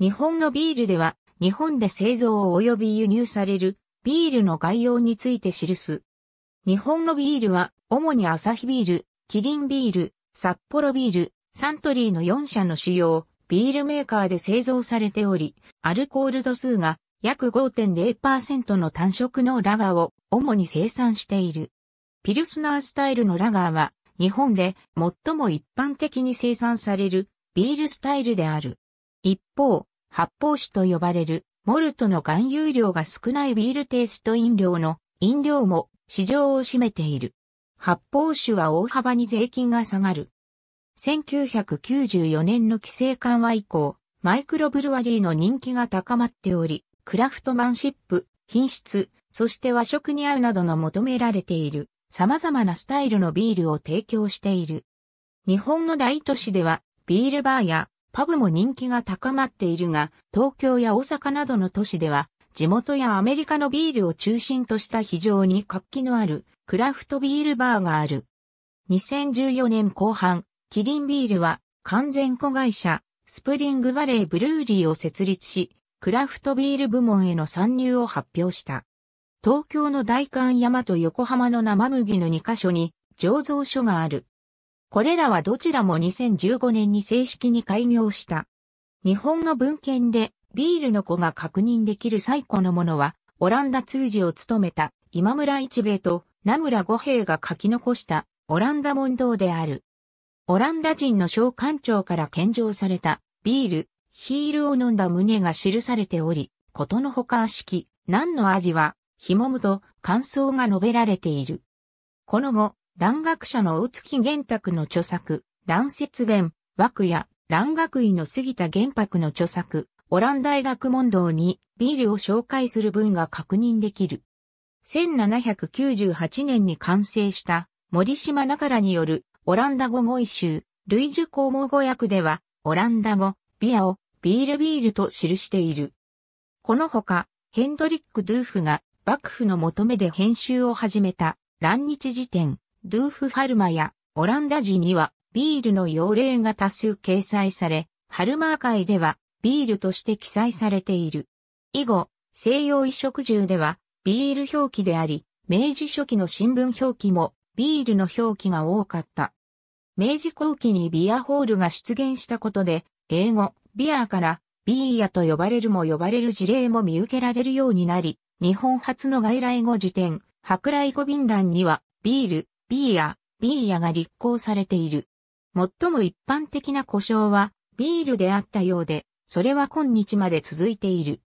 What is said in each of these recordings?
日本のビールでは、日本で製造及び輸入されるビールの概要について記す。日本のビールは、主にアサヒビール、キリンビール、札幌ビール、サントリーの4社の主要、ビールメーカーで製造されており、アルコール度数が約5.0%の単色のラガーを主に生産している。ピルスナースタイルのラガーは、日本で最も一般的に生産されるビールスタイルである。一方、発泡酒と呼ばれる、モルトの含有量が少ないビールテイスト飲料の飲料も市場を占めている。発泡酒は大幅に税金が下がる。1994年の規制緩和以降、マイクロブルワリーの人気が高まっており、クラフトマンシップ、品質、そして和食に合うなどの求められている様々なスタイルのビールを提供している。日本の大都市ではビールバーやパブも人気が高まっているが、東京や大阪などの都市では、地元やアメリカのビールを中心とした非常に活気のあるクラフトビールバーがある。2014年後半、キリンビールは完全子会社スプリングバレーブルーリーを設立し、クラフトビール部門への参入を発表した。東京の大観山と横浜の生麦の2カ所に醸造所がある。これらはどちらも2015年に正式に開業した。日本の文献でビールの子が確認できる最古のものは、オランダ通事を務めた今村一兵衛と名村五衛が書き残したオランダ問答である。オランダ人の小官庁から献上されたビール、ヒールを飲んだ旨が記されており、ことのほか式、何の味は、ひもむと感想が述べられている。この後、蘭学者の大月玄卓の著作、蘭説弁、枠や、蘭学院の杉田玄白の著作、オラン大学問答にビールを紹介する文が確認できる。1798年に完成した森島中からによるオランダ語語彙集、類似公文語訳では、オランダ語、ビアをビールビールと記している。このほか、ヘンドリック・ドゥーフが幕府の求めで編集を始めた、乱日辞典、ドゥーフハルマやオランダ時にはビールの用例が多数掲載され、ハルマー界ではビールとして記載されている。以後、西洋衣食住ではビール表記であり、明治初期の新聞表記もビールの表記が多かった。明治後期にビアホールが出現したことで、英語、ビアからビーヤと呼ばれるも呼ばれる事例も見受けられるようになり、日本初の外来語辞典、博来語便欄には、ビール、B や B やが立候されている。最も一般的な故障はビールであったようで、それは今日まで続いている。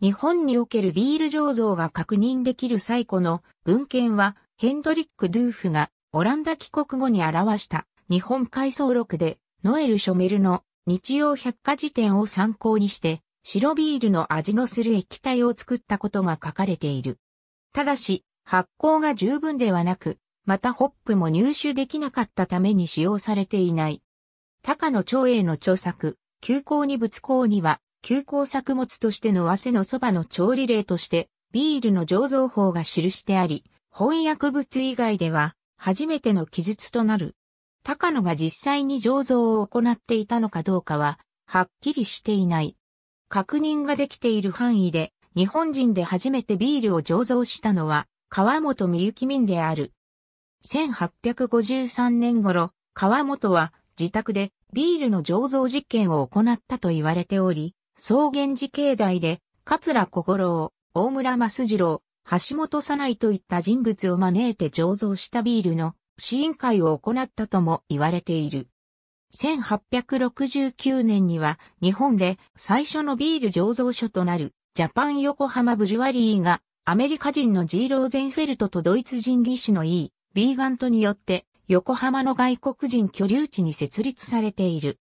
日本におけるビール醸造が確認できる最古の文献はヘンドリック・ドゥーフがオランダ帰国後に表した日本回想録でノエル・ショメルの日曜百科事典を参考にして白ビールの味のする液体を作ったことが書かれている。ただし発酵が十分ではなくまたホップも入手できなかったために使用されていない。高野長英の著作、急行に仏行には、急行作物としての和瀬のそばの調理例として、ビールの醸造法が記してあり、翻訳物以外では、初めての記述となる。高野が実際に醸造を行っていたのかどうかは、はっきりしていない。確認ができている範囲で、日本人で初めてビールを醸造したのは、川本美幸民である。1853年頃、川本は自宅でビールの醸造実験を行ったと言われており、草原寺境内で、桂小五郎、大村増次郎、橋本さないといった人物を招いて醸造したビールの試飲会を行ったとも言われている。1869年には日本で最初のビール醸造所となるジャパン横浜ブジュワリーがアメリカ人のジーローゼンフェルトとドイツ人技師の E. ビーガントによって横浜の外国人居留地に設立されている。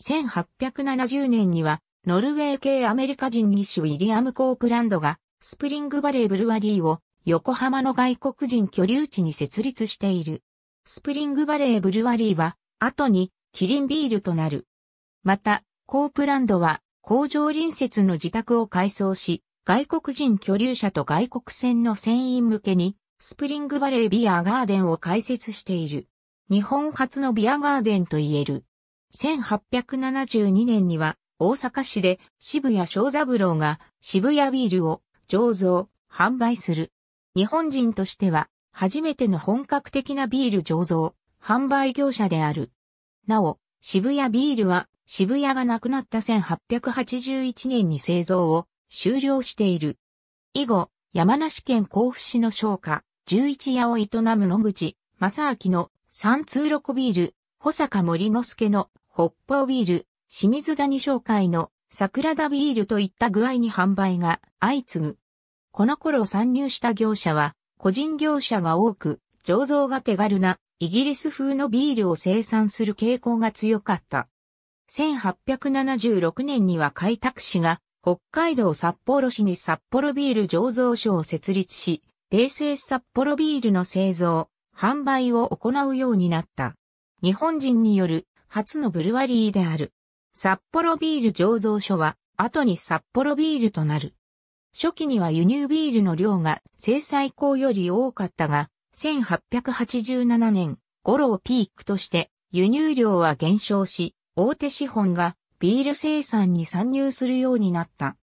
1870年にはノルウェー系アメリカ人義手ウィリアム・コープランドがスプリングバレーブルワリーを横浜の外国人居留地に設立している。スプリングバレーブルワリーは後にキリンビールとなる。また、コープランドは工場隣接の自宅を改装し、外国人居留者と外国船の船員向けにスプリングバレービアガーデンを開設している。日本初のビアガーデンと言える。1872年には大阪市で渋谷正三郎が渋谷ビールを醸造、販売する。日本人としては初めての本格的なビール醸造、販売業者である。なお、渋谷ビールは渋谷が亡くなった1881年に製造を終了している。以後、山梨県甲府市の商家、11夜を営む野口、正明の三通六ビール、保坂森之助の北方ビール、清水谷商会の桜田ビールといった具合に販売が相次ぐ。この頃参入した業者は個人業者が多く、醸造が手軽なイギリス風のビールを生産する傾向が強かった。1876年には開拓市が北海道札幌市に札幌ビール醸造所を設立し、冷製札幌ビールの製造、販売を行うようになった。日本人による初のブルワリーである。札幌ビール醸造所は後に札幌ビールとなる。初期には輸入ビールの量が制裁港より多かったが、1887年頃をピークとして輸入量は減少し、大手資本がビール生産に参入するようになった。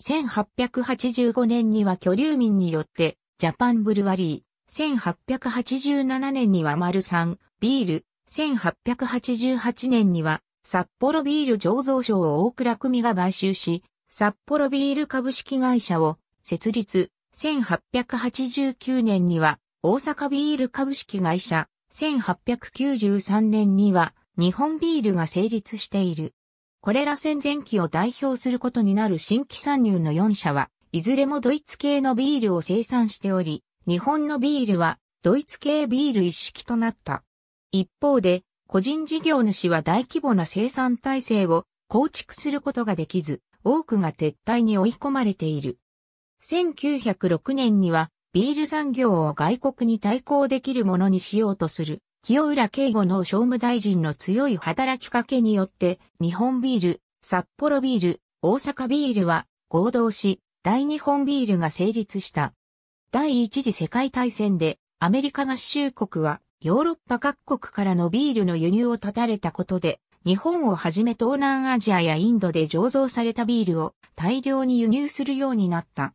1885年には居留民によってジャパンブルワリー、1887年には丸三ビール、1888年には札幌ビール醸造所を大倉組が買収し、札幌ビール株式会社を設立、1889年には大阪ビール株式会社、1893年には日本ビールが成立している。これら戦前期を代表することになる新規参入の4社は、いずれもドイツ系のビールを生産しており、日本のビールはドイツ系ビール一式となった。一方で、個人事業主は大規模な生産体制を構築することができず、多くが撤退に追い込まれている。1906年には、ビール産業を外国に対抗できるものにしようとする、清浦慶吾の商務大臣の強い働きかけによって、日本ビール、札幌ビール、大阪ビールは合同し、大日本ビールが成立した。第一次世界大戦でアメリカ合衆国はヨーロッパ各国からのビールの輸入を断たれたことで、日本をはじめ東南アジアやインドで醸造されたビールを大量に輸入するようになった。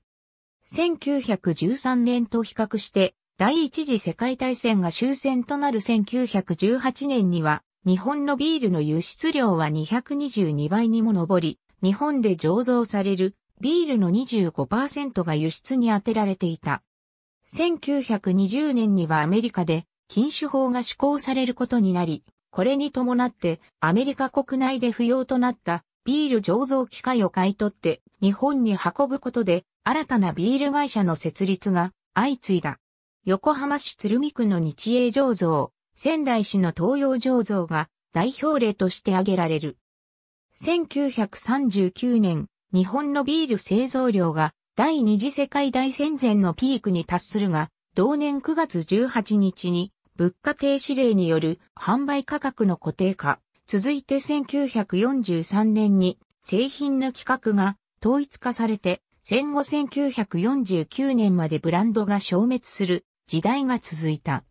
1913年と比較して、第一次世界大戦が終戦となる1918年には、日本のビールの輸出量は222倍にも上り、日本で醸造されるビールの25%が輸出に充てられていた。1920年にはアメリカで禁酒法が施行されることになり、これに伴ってアメリカ国内で不要となったビール醸造機械を買い取って日本に運ぶことで新たなビール会社の設立が相次いだ。横浜市鶴見区の日英醸造、仙台市の東洋醸造が代表例として挙げられる。1939年、日本のビール製造量が第二次世界大戦前のピークに達するが、同年9月18日に物価停止令による販売価格の固定化、続いて1943年に製品の規格が統一化されて、戦後1949年までブランドが消滅する時代が続いた。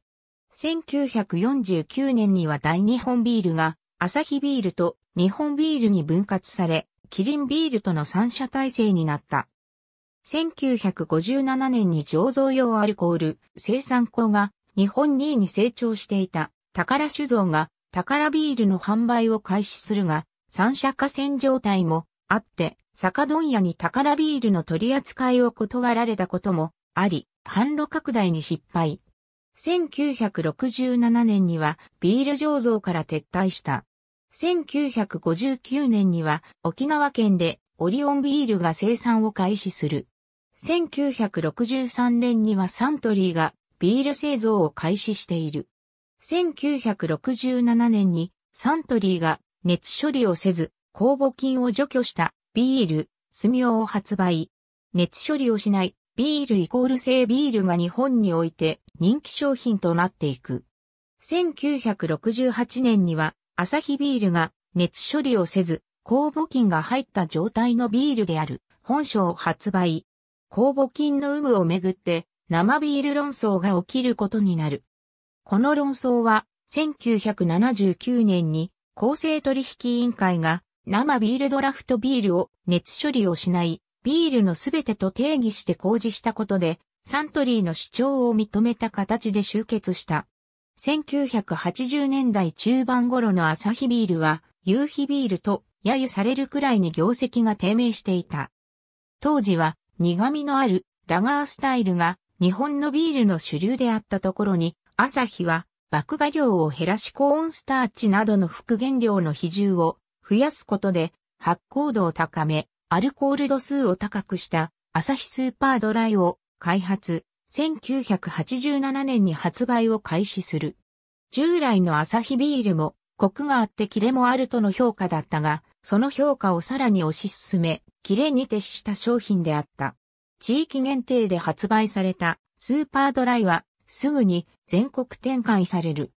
1949年には大日本ビールがアサヒビールと日本ビールに分割され、キリンビールとの三者体制になった。1957年に醸造用アルコール生産工が日本2位に成長していた宝酒造が宝ビールの販売を開始するが、三者化戦状態もあって、酒問屋に宝ビールの取り扱いを断られたこともあり、販路拡大に失敗。1967年にはビール醸造から撤退した。1959年には沖縄県でオリオンビールが生産を開始する。1963年にはサントリーがビール製造を開始している。1967年にサントリーが熱処理をせず酵母菌を除去したビール、スミオを発売。熱処理をしないビールイコール製ビールが日本において人気商品となっていく。1968年にはアサヒビールが熱処理をせず、酵母菌が入った状態のビールである本書を発売。酵母菌の有無をめぐって生ビール論争が起きることになる。この論争は1979年に厚生取引委員会が生ビールドラフトビールを熱処理をしないビールのすべてと定義して公示したことでサントリーの主張を認めた形で集結した。1980年代中盤頃の朝日ビールは、夕日ビールと揶揄されるくらいに業績が低迷していた。当時は苦味のあるラガースタイルが日本のビールの主流であったところに、朝日は麦芽量を減らしコーンスターチなどの復元量の比重を増やすことで発酵度を高め、アルコール度数を高くした朝日スーパードライを開発、1987年に発売を開始する。従来のアサヒビールも、コクがあってキレもあるとの評価だったが、その評価をさらに推し進め、キレに徹した商品であった。地域限定で発売されたスーパードライは、すぐに全国展開される。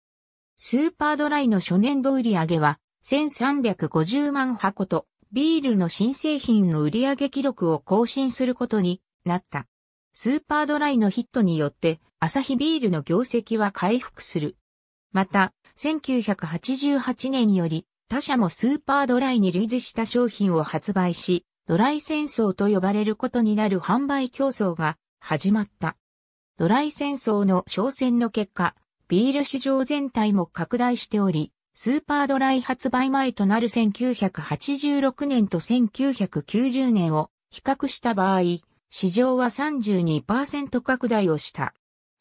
スーパードライの初年度売上は、1350万箱と、ビールの新製品の売上記録を更新することになった。スーパードライのヒットによって、アサヒビールの業績は回復する。また、1988年より、他社もスーパードライに類似した商品を発売し、ドライ戦争と呼ばれることになる販売競争が始まった。ドライ戦争の商戦の結果、ビール市場全体も拡大しており、スーパードライ発売前となる1986年と1990年を比較した場合、市場は32%拡大をした。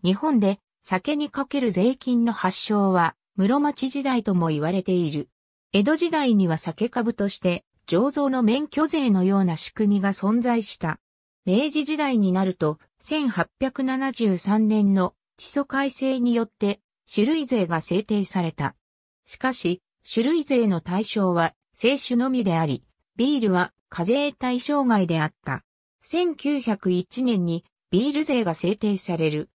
日本で酒にかける税金の発祥は室町時代とも言われている。江戸時代には酒株として醸造の免許税のような仕組みが存在した。明治時代になると1873年の地租改正によって種類税が制定された。しかし、種類税の対象は清酒のみであり、ビールは課税対象外であった。1901年にビール税が制定される。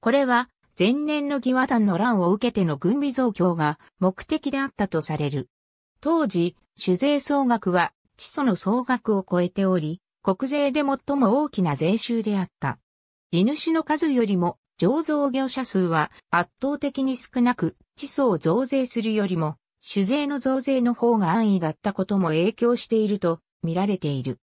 これは前年の義和団の乱を受けての軍備増強が目的であったとされる。当時、酒税総額は地租の総額を超えており、国税で最も大きな税収であった。地主の数よりも醸造業者数は圧倒的に少なく、地租を増税するよりも、酒税の増税の方が安易だったことも影響していると見られている。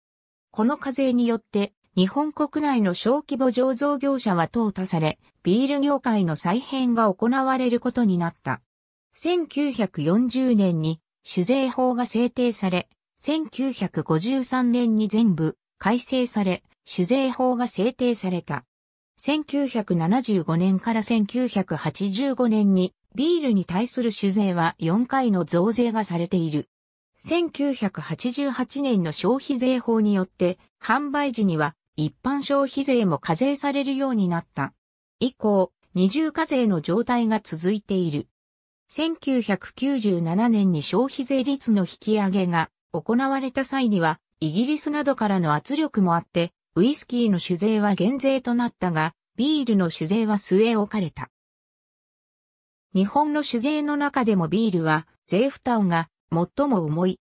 この課税によって、日本国内の小規模醸造業者は淘汰され、ビール業界の再編が行われることになった。1940年に酒税法が制定され、1953年に全部改正され、酒税法が制定された。1975年から1985年にビールに対する酒税は4回の増税がされている。1988年の消費税法によって、販売時には一般消費税も課税されるようになった。以降、二重課税の状態が続いている。1997年に消費税率の引き上げが行われた際には、イギリスなどからの圧力もあって、ウイスキーの酒税は減税となったが、ビールの酒税は据え置かれた。日本の酒税の中でもビールは税負担が最も重い。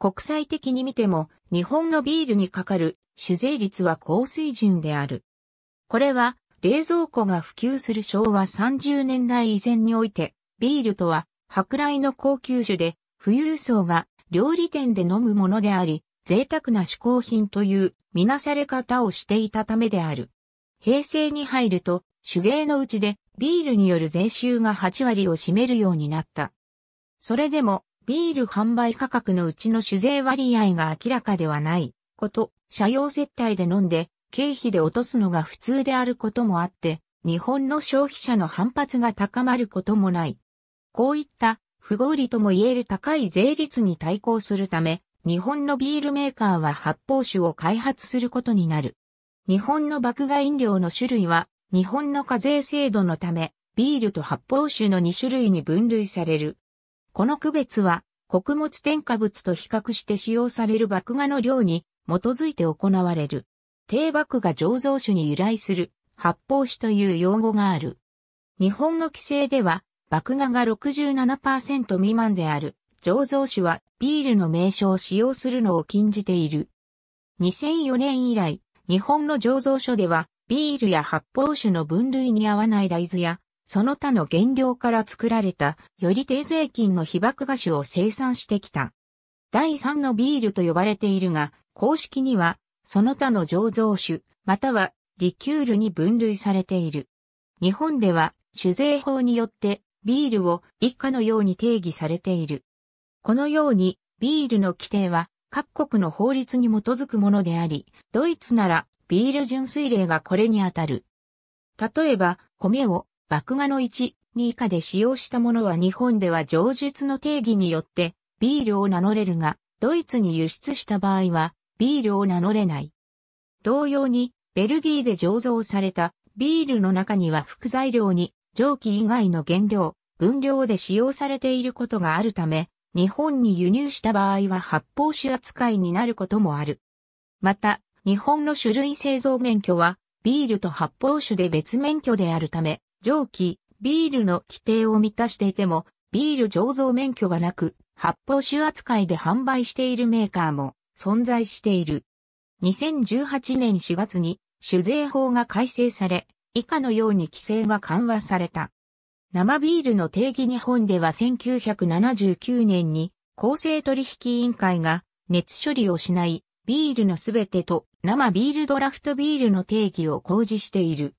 国際的に見ても日本のビールにかかる酒税率は高水準である。これは冷蔵庫が普及する昭和30年代以前においてビールとは舶来の高級酒で富裕層が料理店で飲むものであり贅沢な嗜好品というみなされ方をしていたためである。平成に入ると酒税のうちでビールによる税収が8割を占めるようになった。それでもビール販売価格のうちの酒税割合が明らかではないこと、社用接待で飲んで、経費で落とすのが普通であることもあって、日本の消費者の反発が高まることもない。こういった不合理とも言える高い税率に対抗するため、日本のビールメーカーは発泡酒を開発することになる。日本の爆買飲料の種類は、日本の課税制度のため、ビールと発泡酒の2種類に分類される。この区別は、穀物添加物と比較して使用される麦芽の量に基づいて行われる。低麦芽醸造酒に由来する発泡酒という用語がある。日本の規制では、麦芽が67%未満である醸造酒はビールの名称を使用するのを禁じている。2004年以来、日本の醸造所ではビールや発泡酒の分類に合わない大豆やその他の原料から作られた、より低税金の被爆菓子を生産してきた。第3のビールと呼ばれているが、公式には、その他の醸造酒、またはリキュールに分類されている。日本では、酒税法によって、ビールを一家のように定義されている。このように、ビールの規定は、各国の法律に基づくものであり、ドイツなら、ビール純粋令がこれにあたる。例えば、米を麦芽の1、2以下で使用したものは日本では上述の定義によってビールを名乗れるが、ドイツに輸出した場合はビールを名乗れない。同様に、ベルギーで醸造されたビールの中には副材料に蒸気以外の原料、分量で使用されていることがあるため、日本に輸入した場合は発泡酒扱いになることもある。また、日本の種類製造免許は、ビールと発泡酒で別免許であるため、上記、ビールの規定を満たしていても、ビール醸造免許がなく、発泡酒扱いで販売しているメーカーも存在している。2018年4月に酒税法が改正され、以下のように規制が緩和された。生ビールの定義日本では1979年に公正取引委員会が熱処理をしないビールのすべてと生ビールドラフトビールの定義を公示している。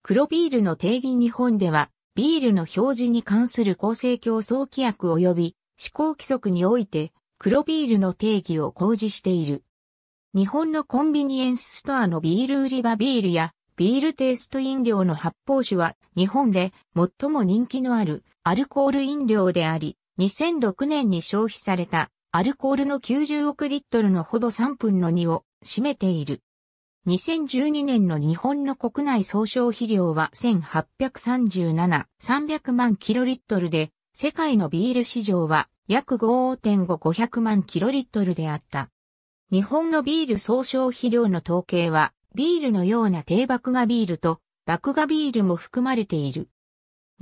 黒ビールの定義日本では、ビールの表示に関する構成競争規約及び施行規則において、黒ビールの定義を公示している。日本のコンビニエンスストアのビール売り場ビールやビールテイスト飲料の発泡酒は日本で最も人気のあるアルコール飲料であり、2006年に消費されたアルコールの90億リットルのほぼ3分の2を占めている。2012年の日本の国内総消費量は1837,300万キロリットルで、世界のビール市場は約5.5500万キロリットルであった。日本のビール総消費量の統計は、ビールのような低爆芽ビールと爆芽ビールも含まれている。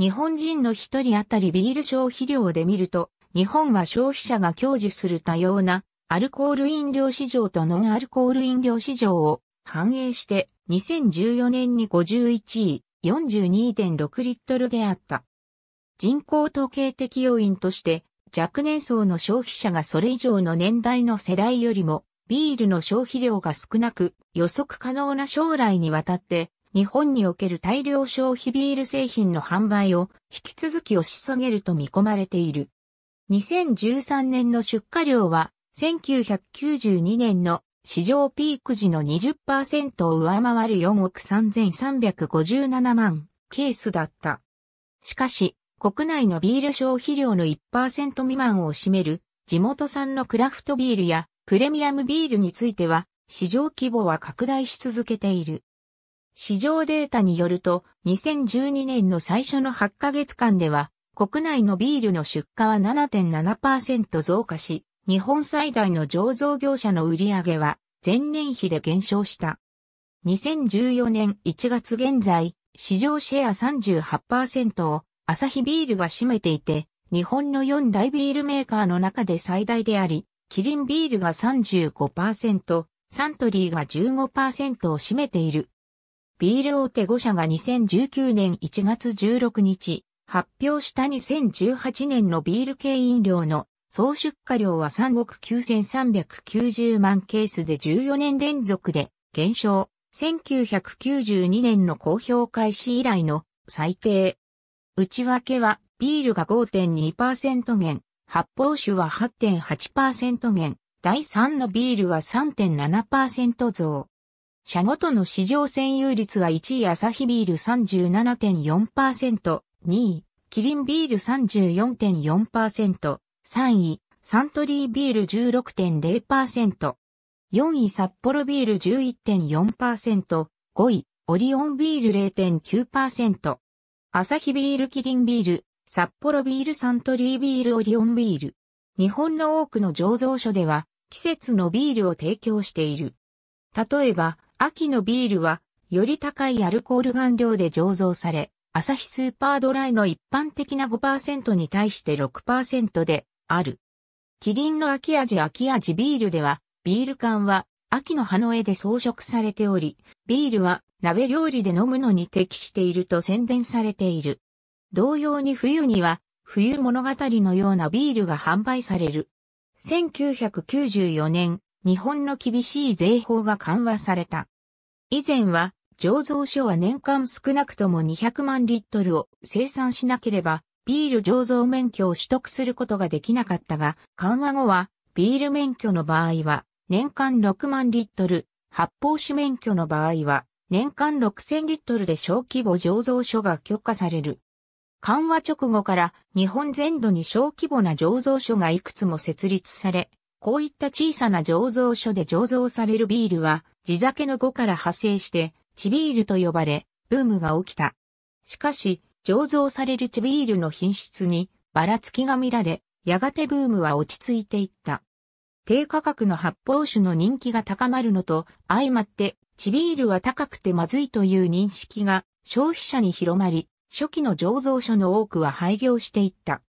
日本人の一人当たりビール消費量で見ると、日本は消費者が享受する多様なアルコール飲料市場とノンアルコール飲料市場を反映して2014年に51位42.6リットルであった。人口統計的要因として若年層の消費者がそれ以上の年代の世代よりもビールの消費量が少なく予測可能な将来にわたって日本における大量消費ビール製品の販売を引き続き押し下げると見込まれている。2013年の出荷量は1992年の市場ピーク時の20%を上回る4億3357万ケースだった。しかし、国内のビール消費量の1%未満を占める地元産のクラフトビールやプレミアムビールについては市場規模は拡大し続けている。市場データによると2012年の最初の8ヶ月間では国内のビールの出荷は7.7%増加し日本最大の醸造業者の売上は前年比で減少した。2014年1月現在、市場シェア38%をアサヒビールが占めていて、日本の4大ビールメーカーの中で最大であり、キリンビールが35%、サントリーが15%を占めている。ビール大手5社が2019年1月16日、発表した2018年のビール系飲料の総出荷量は3億9390万ケースで14年連続で減少。1992年の公表開始以来の最低。内訳はビールが5.2%減、発泡酒は8.8%減、第3のビールは3.7%増。社ごとの市場占有率は1位アサヒビール37.4%、2位キリンビール34.4%、3位、サントリービール16.0%。4位、札幌ビール11.4%。5位、オリオンビール0.9%。朝日ビールキリンビール、札幌ビールサントリービールオリオンビール。日本の多くの醸造所では、季節のビールを提供している。例えば、秋のビールは、より高いアルコール含量で醸造され、朝日スーパードライの一般的な5%に対して6%で、ある。キリンの秋味秋味ビールでは、ビール缶は秋の葉の絵で装飾されており、ビールは鍋料理で飲むのに適していると宣伝されている。同様に冬には、冬物語のようなビールが販売される。1994年、日本の厳しい税法が緩和された。以前は、醸造所は年間少なくとも200万リットルを生産しなければビール醸造免許を取得することができなかったが、緩和後は、ビール免許の場合は、年間6万リットル、発泡酒免許の場合は、年間6000リットルで小規模醸造所が許可される。緩和直後から日本全土に小規模な醸造所がいくつも設立され、こういった小さな醸造所で醸造されるビールは、地酒の後から派生して、地ビールと呼ばれ、ブームが起きた。しかし、醸造されるチビールの品質にばらつきが見られ、やがてブームは落ち着いていった。低価格の発泡酒の人気が高まるのと相まって、チビールは高くてまずいという認識が消費者に広まり、初期の醸造所の多くは廃業していった。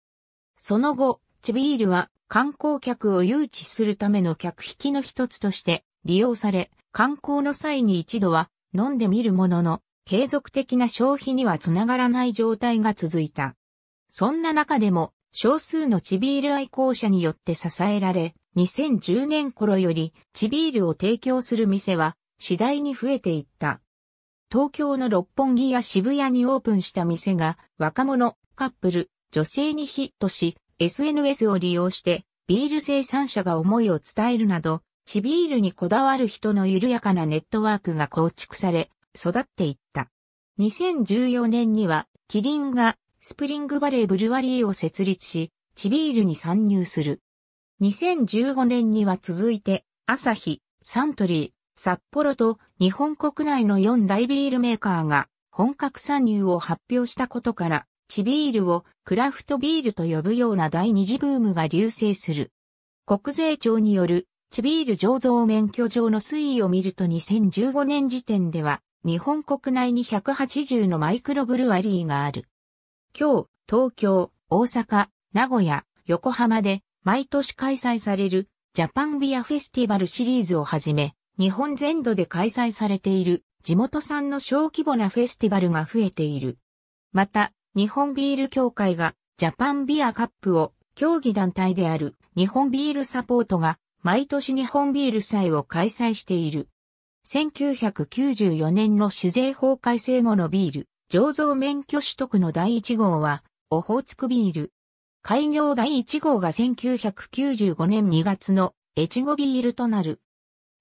その後、チビールは観光客を誘致するための客引きの一つとして利用され、観光の際に一度は飲んでみるものの、継続的な消費にはつながらない状態が続いた。そんな中でも、少数のチビール愛好者によって支えられ、2010年頃よりチビールを提供する店は次第に増えていった。東京の六本木や渋谷にオープンした店が若者、カップル、女性にヒットし、SNS を利用してビール生産者が思いを伝えるなど、チビールにこだわる人の緩やかなネットワークが構築され、育っていった。2014年には、キリンがスプリングバレーブルワリーを設立し、チビールに参入する。2015年には続いて、アサヒ、サントリー、札幌と日本国内の4大ビールメーカーが本格参入を発表したことから、チビールをクラフトビールと呼ぶような第二次ブームが流星する。国税庁によるチビール醸造免許上の推移を見ると2015年時点では日本国内に180のマイクロブルワリーがある。今日、東京、大阪、名古屋、横浜で毎年開催されるジャパンビアフェスティバルシリーズをはじめ、日本全土で開催されている地元産の小規模なフェスティバルが増えている。また、日本ビール協会がジャパンビアカップを競技団体である日本ビールサポートが毎年日本ビール祭を開催している。1994年の酒税法改正後のビール、醸造免許取得の第1号は、オホーツクビール。開業第1号が1995年2月の越後ビールとなる。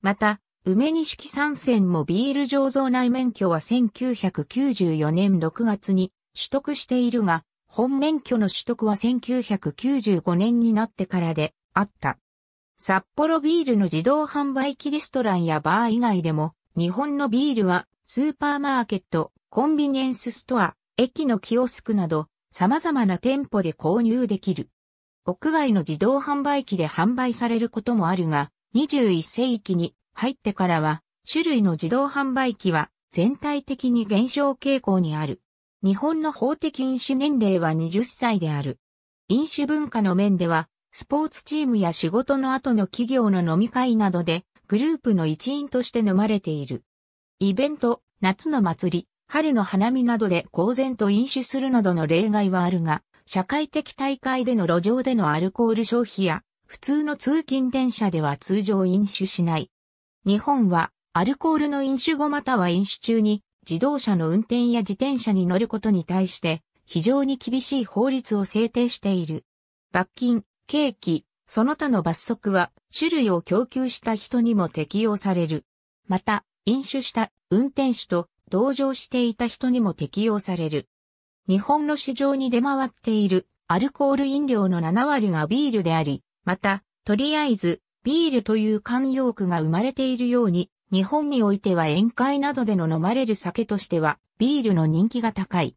また、梅錦山線もビール醸造内免許は1994年6月に取得しているが、本免許の取得は1995年になってからであった。札幌ビールの自動販売機レストランやバー以外でも、日本のビールはスーパーマーケット、コンビニエンスストア、駅のキオスクなど様々な店舗で購入できる。屋外の自動販売機で販売されることもあるが、21世紀に入ってからは、種類の自動販売機は全体的に減少傾向にある。日本の法的飲酒年齢は20歳である。飲酒文化の面では、スポーツチームや仕事の後の企業の飲み会などで、グループの一員として飲まれている。イベント、夏の祭り、春の花見などで公然と飲酒するなどの例外はあるが、社会的大会での路上でのアルコール消費や、普通の通勤電車では通常飲酒しない。日本は、アルコールの飲酒後または飲酒中に、自動車の運転や自転車に乗ることに対して、非常に厳しい法律を制定している。罰金、刑期、その他の罰則は、種類を供給した人にも適用される。また、飲酒した運転手と同乗していた人にも適用される。日本の市場に出回っているアルコール飲料の7割がビールであり、また、とりあえず、ビールという慣用句が生まれているように、日本においては宴会などでの飲まれる酒としては、ビールの人気が高い。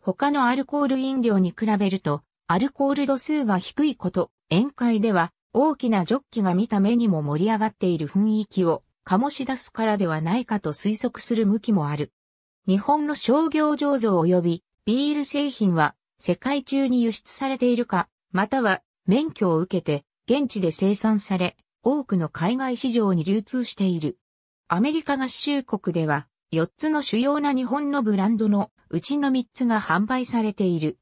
他のアルコール飲料に比べると、アルコール度数が低いこと、宴会では大きなジョッキが見た目にも盛り上がっている雰囲気を醸し出すからではないかと推測する向きもある。日本の商業醸造及びビール製品は世界中に輸出されているか、または免許を受けて現地で生産され、多くの海外市場に流通している。アメリカ合衆国では4つの主要な日本のブランドのうちの3つが販売されている。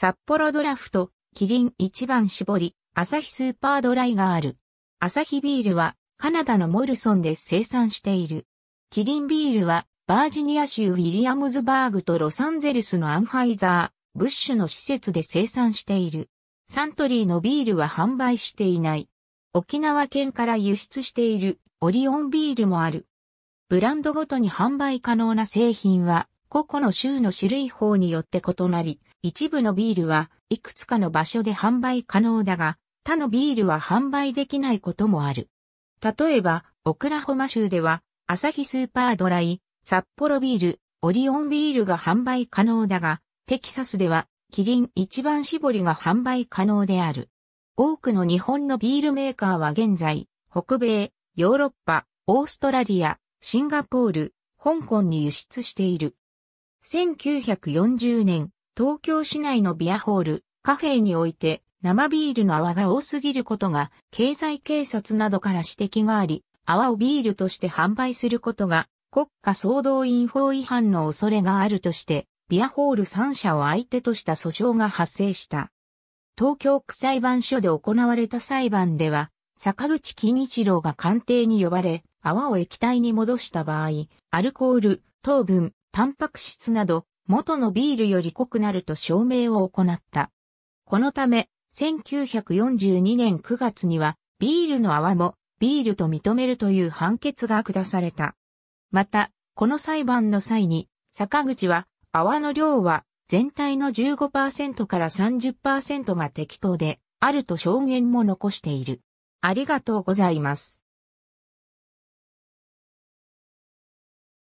札幌ドラフト、キリン一番絞り、アサヒスーパードライがある。アサヒビールは、カナダのモルソンで生産している。キリンビールは、バージニア州ウィリアムズバーグとロサンゼルスのアンファイザー、ブッシュの施設で生産している。サントリーのビールは販売していない。沖縄県から輸出しているオリオンビールもある。ブランドごとに販売可能な製品は、個々の州の種類法によって異なり、一部のビールはいくつかの場所で販売可能だが、他のビールは販売できないこともある。例えば、オクラホマ州では、アサヒスーパードライ、札幌ビール、オリオンビールが販売可能だが、テキサスでは、キリン一番搾りが販売可能である。多くの日本のビールメーカーは現在、北米、ヨーロッパ、オーストラリア、シンガポール、香港に輸出している。1940年、東京市内のビアホール、カフェにおいて生ビールの泡が多すぎることが経済警察などから指摘があり、泡をビールとして販売することが国家総動員法違反の恐れがあるとして、ビアホール3社を相手とした訴訟が発生した。東京区裁判所で行われた裁判では、坂口金一郎が官邸に呼ばれ、泡を液体に戻した場合、アルコール、糖分、タンパク質など元のビールより濃くなると証明を行った。このため、1942年9月には、ビールの泡もビールと認めるという判決が下された。また、この裁判の際に、坂口は、泡の量は全体の15%から30%が適当であると証言も残している。ありがとうございます。